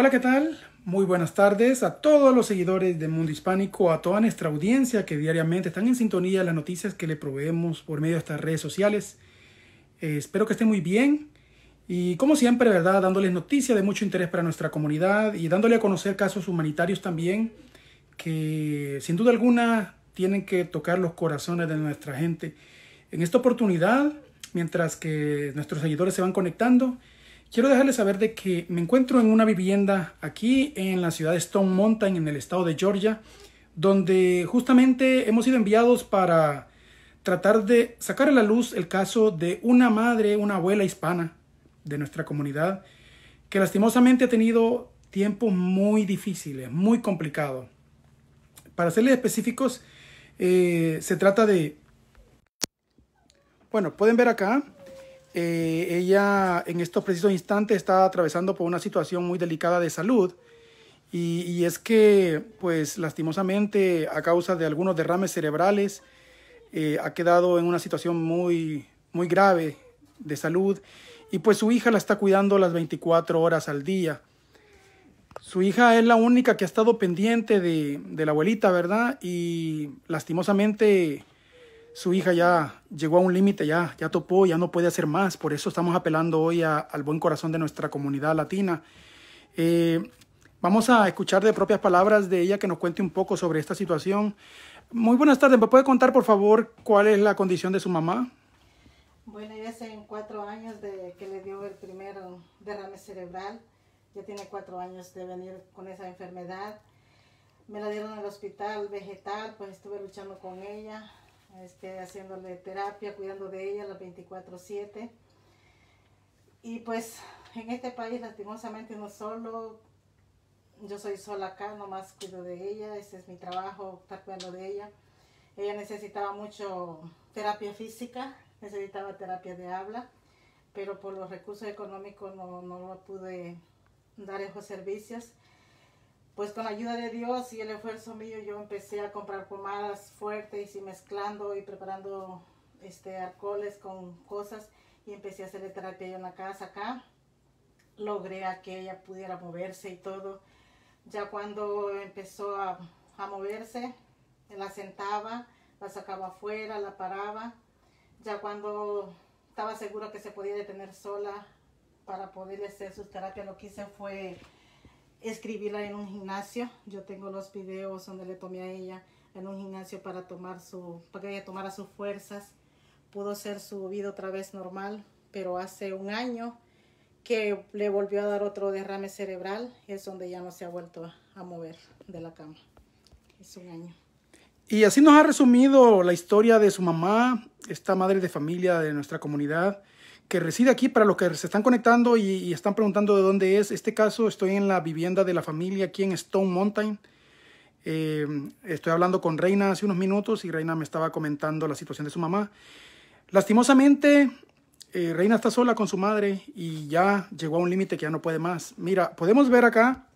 Hola, ¿qué tal? Muy buenas tardes a todos los seguidores de Mundo Hispánico, a toda nuestra audiencia que diariamente están en sintonía las noticias que le proveemos por medio de estas redes sociales. Eh, espero que estén muy bien y como siempre, ¿verdad? Dándoles noticias de mucho interés para nuestra comunidad y dándole a conocer casos humanitarios también que sin duda alguna tienen que tocar los corazones de nuestra gente. En esta oportunidad, mientras que nuestros seguidores se van conectando, Quiero dejarles saber de que me encuentro en una vivienda aquí en la ciudad de Stone Mountain, en el estado de Georgia, donde justamente hemos sido enviados para tratar de sacar a la luz el caso de una madre, una abuela hispana de nuestra comunidad, que lastimosamente ha tenido tiempos muy difíciles, muy complicados. Para serles específicos, eh, se trata de... Bueno, pueden ver acá, eh, ella en estos precisos instantes está atravesando por una situación muy delicada de salud y, es que, pues lastimosamente, a causa de algunos derrames cerebrales, eh, ha quedado en una situación muy, muy grave de salud y pues su hija la está cuidando las 24 horas al día. Su hija es la única que ha estado pendiente de, de la abuelita, ¿verdad? Y lastimosamente su hija ya llegó a un límite, ya, ya topó, ya no puede hacer más. Por eso estamos apelando hoy al buen corazón de nuestra comunidad latina. Eh, vamos a escuchar de propias palabras de ella que nos cuente un poco sobre esta situación. Muy buenas tardes, ¿me puede contar por favor cuál es la condición de su mamá? Bueno, ya hace cuatro años de que le dio el primer derrame cerebral. Ya tiene cuatro años de venir con esa enfermedad. Me la dieron al hospital vegetal, pues estuve luchando con ella este, haciéndole terapia, cuidando de ella las 24/7. Y pues en este país lastimosamente no solo, yo soy sola acá, nomás cuido de ella, ese es mi trabajo, estar cuidando de ella. Ella necesitaba mucho terapia física, necesitaba terapia de habla, pero por los recursos económicos no, no pude dar esos servicios pues con la ayuda de Dios y el esfuerzo mío yo empecé a comprar pomadas fuertes y mezclando y preparando este alcoholes con cosas y empecé a hacerle terapia en la casa acá. Logré a que ella pudiera moverse y todo. Ya cuando empezó a, moverse, la sentaba, la sacaba afuera, la paraba. Ya cuando estaba segura que se podía detener sola para poder hacer su terapia, lo que hice fue escribirla en un gimnasio. Yo tengo los videos donde le tomé a ella en un gimnasio para tomar su, para que ella tomara sus fuerzas. Pudo ser su vida otra vez normal, pero hace un año que le volvió a dar otro derrame cerebral, es donde ya no se ha vuelto a mover de la cama. Es un año. Y así nos ha resumido la historia de su mamá, esta madre de familia de nuestra comunidad que reside aquí, para los que se están conectando y, están preguntando de dónde es, este caso estoy en la vivienda de la familia aquí en Stone Mountain. Em, estoy hablando con Reina hace unos minutos y Reina me estaba comentando la situación de su mamá. Lastimosamente, eh, Reina está sola con su madre y ya llegó a un límite que ya no puede más. Mira, podemos ver acá,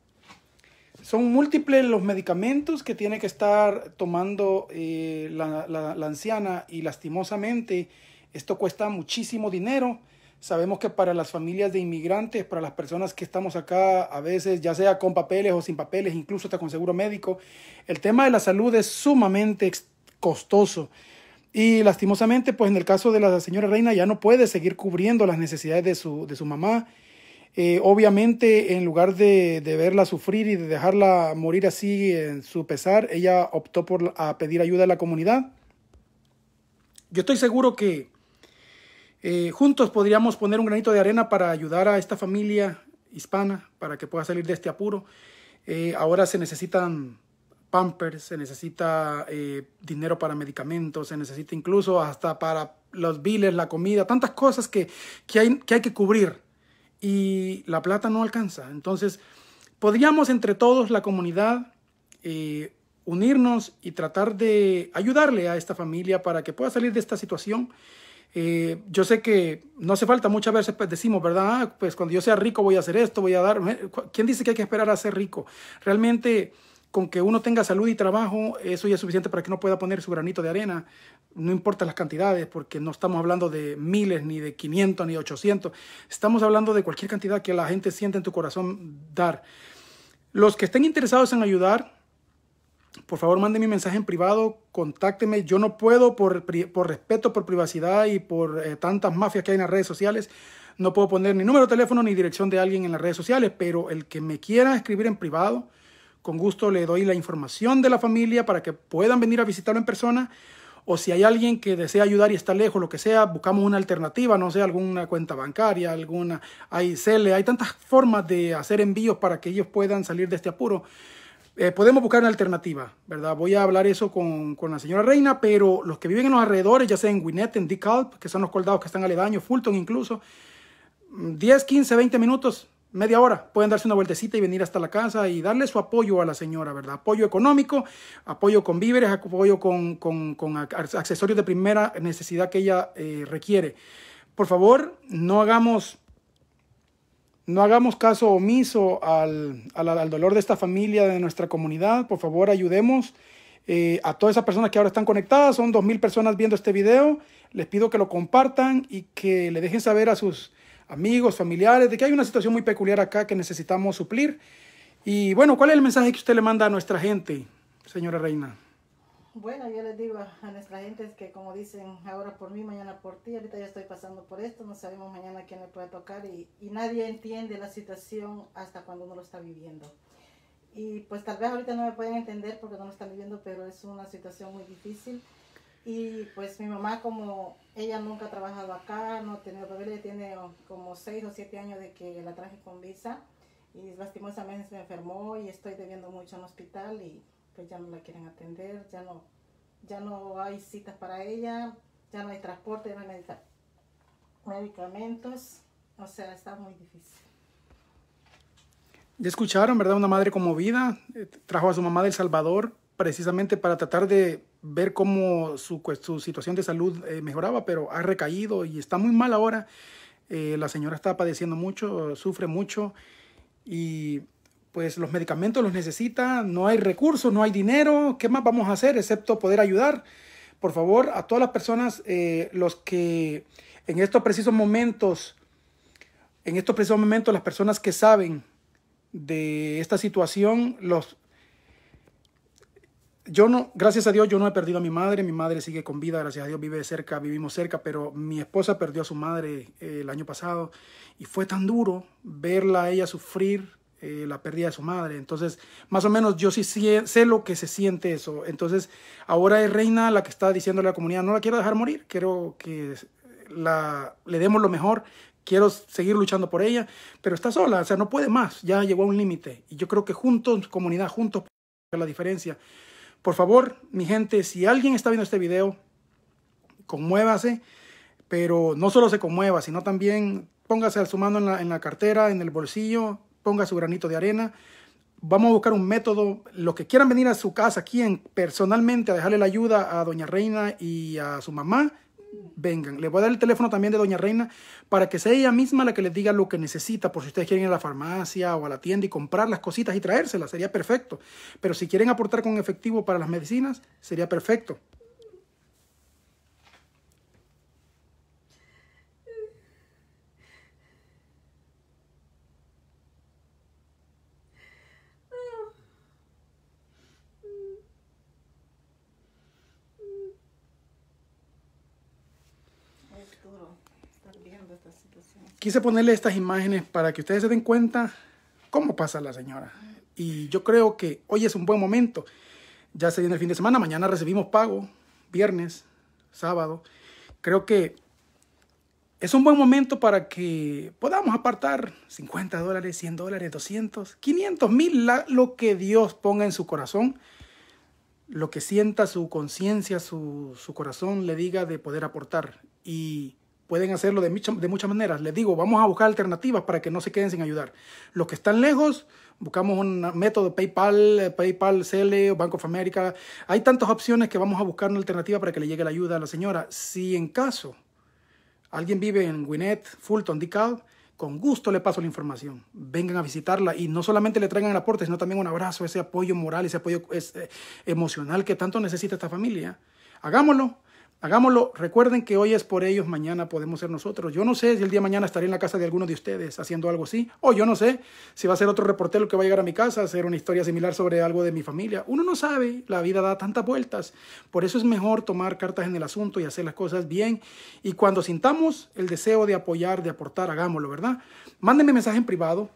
son múltiples los medicamentos que tiene que estar tomando eh, la anciana y lastimosamente esto cuesta muchísimo dinero. Sabemos que para las familias de inmigrantes, para las personas que estamos acá a veces, ya sea con papeles o sin papeles, incluso hasta con seguro médico, el tema de la salud es sumamente costoso. Y lastimosamente, pues en el caso de la señora Reina ya no puede seguir cubriendo las necesidades de su, mamá. Eh, obviamente, en lugar de, verla sufrir y de dejarla morir así en su pesar, ella optó por pedir ayuda a la comunidad. Yo estoy seguro que eh, juntos podríamos poner un granito de arena para ayudar a esta familia hispana para que pueda salir de este apuro. Eh, ahora se necesitan pampers, se necesita eh, dinero para medicamentos, se necesita incluso hasta para los biles, la comida, tantas cosas que, hay, que cubrir y la plata no alcanza. Entonces, podríamos entre todos, la comunidad, unirnos y tratar de ayudarle a esta familia para que pueda salir de esta situación eh, yo sé que no hace falta, muchas veces pues, decimos, ¿verdad? Ah, pues cuando yo sea rico voy a hacer esto, voy a dar... ¿eh? ¿Quién dice que hay que esperar a ser rico? Realmente con que uno tenga salud y trabajo, eso ya es suficiente para que no pueda poner su granito de arena. No importa las cantidades, porque no estamos hablando de miles, ni de 500, ni de 800. Estamos hablando de cualquier cantidad que la gente siente en tu corazón dar. Los que estén interesados en ayudar, por favor mande mi mensaje en privado, contácteme. Yo no puedo, por, respeto, por privacidad y por eh, tantas mafias que hay en las redes sociales, no puedo poner ni número de teléfono ni dirección de alguien en las redes sociales, pero el que me quiera escribir en privado, con gusto le doy la información de la familia para que puedan venir a visitarlo en persona. O si hay alguien que desea ayudar y está lejos, lo que sea, buscamos una alternativa, no sé, alguna cuenta bancaria, alguna, hay hay tantas formas de hacer envíos para que ellos puedan salir de este apuro. Eh, podemos buscar una alternativa, ¿verdad? Voy a hablar eso con, la señora Reina, pero los que viven en los alrededores, ya sea en Gwinnett, en DeKalb, que son los coldados que están aledaños, Fulton incluso, 10, 15, 20 minutos, media hora, pueden darse una vueltecita y venir hasta la casa y darle su apoyo a la señora, ¿verdad? Apoyo económico, apoyo con víveres, apoyo con, accesorios de primera necesidad que ella eh, requiere. Por favor, no hagamos no hagamos caso omiso al, dolor de esta familia, de nuestra comunidad. Por favor, ayudemos eh, a todas esas personas que ahora están conectadas. Son 2.000 personas viendo este video. Les pido que lo compartan y que le dejen saber a sus amigos, familiares, de que hay una situación muy peculiar acá que necesitamos suplir. Y bueno, ¿cuál es el mensaje que usted le manda a nuestra gente, señora Reina? Bueno, yo les digo a nuestra gente que como dicen, ahora por mí, mañana por ti, ahorita ya estoy pasando por esto, no sabemos mañana quién me puede tocar y, nadie entiende la situación hasta cuando uno lo está viviendo. Y pues tal vez ahorita no me pueden entender porque no lo están viviendo, pero es una situación muy difícil. Y pues mi mamá como ella nunca ha trabajado acá, no tiene papeles, oh, tiene como 6 o 7 años de que la traje con visa y lastimosamente se enfermó y estoy debiendo mucho en hospital y pues ya no la quieren atender, ya no, ya no hay citas para ella, ya no hay transporte, ya no hay medicamentos, o sea, está muy difícil. Ya escucharon, ¿verdad? Una madre conmovida eh, trajo a su mamá del Salvador precisamente para tratar de ver cómo su, su situación de salud eh, mejoraba, pero ha recaído y está muy mal ahora. Eh, la señora está padeciendo mucho, sufre mucho y pues los medicamentos los necesita, no hay recursos, no hay dinero, ¿qué más vamos a hacer excepto poder ayudar? Por favor, a todas las personas, eh, los que en estos precisos momentos, en estos precisos momentos, las personas que saben de esta situación, los... Yo no, gracias a Dios, yo no he perdido a mi madre, mi madre sigue con vida, gracias a Dios vive cerca, vivimos cerca, pero mi esposa perdió a su madre eh, el año pasado y fue tan duro verla a ella sufrir eh, la pérdida de su madre. Entonces, más o menos yo sí, sé lo que se siente eso. Entonces, ahora es Reina la que está diciendo a la comunidad, no la quiero dejar morir, quiero que la, le demos lo mejor, quiero seguir luchando por ella, pero está sola, o sea, no puede más, ya llegó a un límite. Y yo creo que juntos, comunidad, juntos, la diferencia. Por favor, mi gente, si alguien está viendo este video, conmuévase, pero no solo se conmueva, sino también póngase su mano en la cartera, en el bolsillo, ponga su granito de arena. Vamos a buscar un método. Los que quieran venir a su casa aquí personalmente a dejarle la ayuda a Doña Reina y a su mamá, vengan. Les voy a dar el teléfono también de Doña Reina para que sea ella misma la que les diga lo que necesita, por si ustedes quieren ir a la farmacia o a la tienda y comprar las cositas y traérselas, sería perfecto. Pero si quieren aportar con efectivo para las medicinas, sería perfecto. Quise ponerle estas imágenes para que ustedes se den cuenta cómo pasa la señora. Y yo creo que hoy es un buen momento. Ya se viene el fin de semana, mañana recibimos pago, viernes, sábado. Creo que es un buen momento para que podamos apartar 50 dólares, 100 dólares, 200, 500 mil, lo que Dios ponga en su corazón, lo que sienta su conciencia, su, su corazón le diga de poder aportar. Y pueden hacerlo de, muchas maneras. Les digo, vamos a buscar alternativas para que no se queden sin ayudar. Los que están lejos, buscamos un método PayPal, PayPal, Cele o Bank of America. Hay tantas opciones que vamos a buscar una alternativa para que le llegue la ayuda a la señora. Si en caso alguien vive en Gwinnett, Fulton, DeKalb, con gusto le paso la información. Vengan a visitarla y no solamente le traigan el aporte, sino también un abrazo, ese apoyo moral, ese apoyo eh, emocional que tanto necesita esta familia. Hagámoslo, Hagámoslo. Recuerden que hoy es por ellos, mañana podemos ser nosotros. Yo no sé si el día de mañana estaré en la casa de alguno de ustedes haciendo algo así. O yo no sé si va a ser otro reportero que va a llegar a mi casa a hacer una historia similar sobre algo de mi familia. Uno no sabe. La vida da tantas vueltas. Por eso es mejor tomar cartas en el asunto y hacer las cosas bien. Y cuando sintamos el deseo de apoyar, de aportar, hagámoslo, ¿verdad? Mándenme mensaje en privado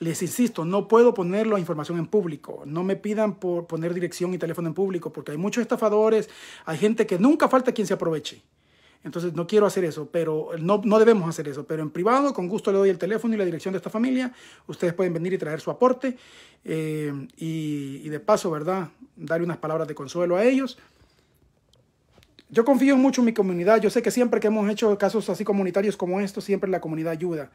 les insisto, no puedo poner la información en público. No me pidan por poner dirección y teléfono en público, porque hay muchos estafadores, hay gente que nunca falta quien se aproveche. Entonces no quiero hacer eso, pero no, debemos hacer eso. Pero en privado, con gusto le doy el teléfono y la dirección de esta familia. Ustedes pueden venir y traer su aporte. Eh, y, y de paso, ¿verdad? Darle unas palabras de consuelo a ellos. Yo confío mucho en mi comunidad. Yo sé que siempre que hemos hecho casos así comunitarios como estos, siempre la comunidad ayuda.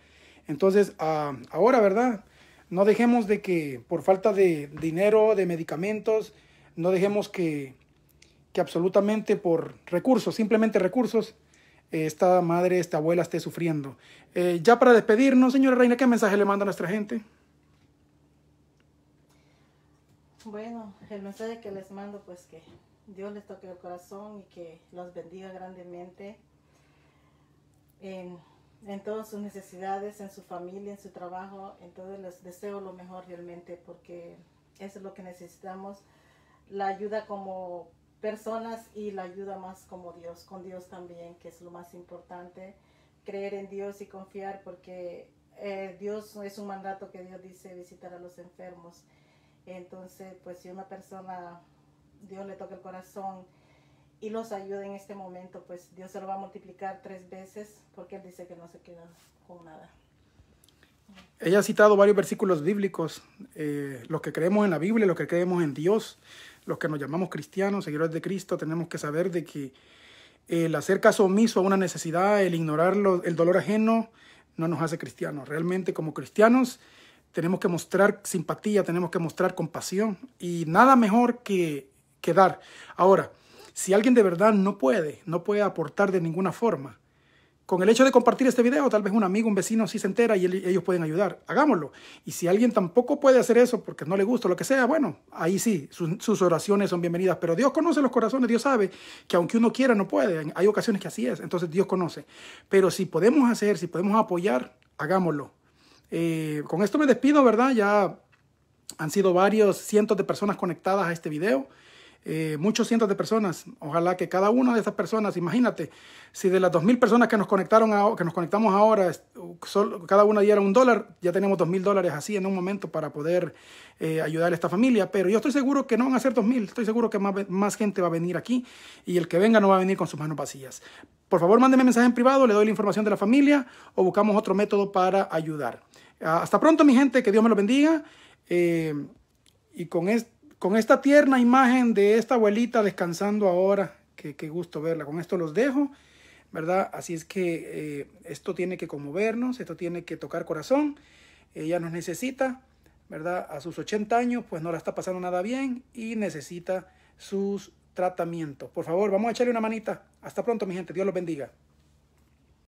Entonces, ah, ahora, ¿verdad? No dejemos de que por falta de dinero, de medicamentos, no dejemos que, que absolutamente por recursos, simplemente recursos, eh, esta madre, esta abuela esté sufriendo. Eh, ya para despedirnos, señora Reina, ¿qué mensaje le manda a nuestra gente? Bueno, el mensaje que les mando pues que Dios les toque el corazón y que los bendiga grandemente en todas sus necesidades, en su familia, en su trabajo. Entonces les deseo lo mejor realmente porque eso es lo que necesitamos, la ayuda como personas y la ayuda más como Dios, con Dios también, que es lo más importante, creer en Dios y confiar porque eh, Dios es un mandato que Dios dice visitar a los enfermos. Entonces, pues si una persona, Dios le toca el corazón, y los ayude en este momento, pues Dios se lo va a multiplicar tres veces porque Él dice que no se queda con nada. Ella ha citado varios versículos bíblicos, eh, los que creemos en la Biblia, los que creemos en Dios, los que nos llamamos cristianos, seguidores de Cristo, tenemos que saber de que el hacer caso omiso a una necesidad, el ignorar el dolor ajeno, no nos hace cristianos. Realmente como cristianos tenemos que mostrar simpatía, tenemos que mostrar compasión y nada mejor que, que dar. Ahora, si alguien de verdad no puede, no puede aportar de ninguna forma, con el hecho de compartir este video, tal vez un amigo, un vecino sí se entera y ellos pueden ayudar. Hagámoslo. Y si alguien tampoco puede hacer eso porque no le gusta lo que sea, bueno, ahí sí, sus, oraciones son bienvenidas. Pero Dios conoce los corazones, Dios sabe que aunque uno quiera, no puede. Hay ocasiones que así es, entonces Dios conoce. Pero si podemos hacer, si podemos apoyar, hagámoslo. Eh, con esto me despido, ¿verdad? Ya han sido varios cientos de personas conectadas a este video. Eh, muchos cientos de personas. Ojalá que cada una de esas personas, imagínate, si de las 2.000 personas que nos, conectaron que nos conectamos ahora, cada una diera un dólar, ya tenemos 2.000 dólares así en un momento para poder eh, ayudar a esta familia. Pero yo estoy seguro que no van a ser 2.000, estoy seguro que más, gente va a venir aquí y el que venga no va a venir con sus manos vacías. Por favor, mándeme mensaje en privado, le doy la información de la familia o buscamos otro método para ayudar. Ah, hasta pronto, mi gente, que Dios me lo bendiga. Eh, y con esto con esta tierna imagen de esta abuelita descansando ahora, qué gusto verla. Con esto los dejo, ¿verdad? Así es que eh, esto tiene que conmovernos, esto tiene que tocar corazón. Ella nos necesita, ¿verdad? A sus 80 años, pues no la está pasando nada bien y necesita sus tratamientos. Por favor, vamos a echarle una manita. Hasta pronto, mi gente. Dios los bendiga.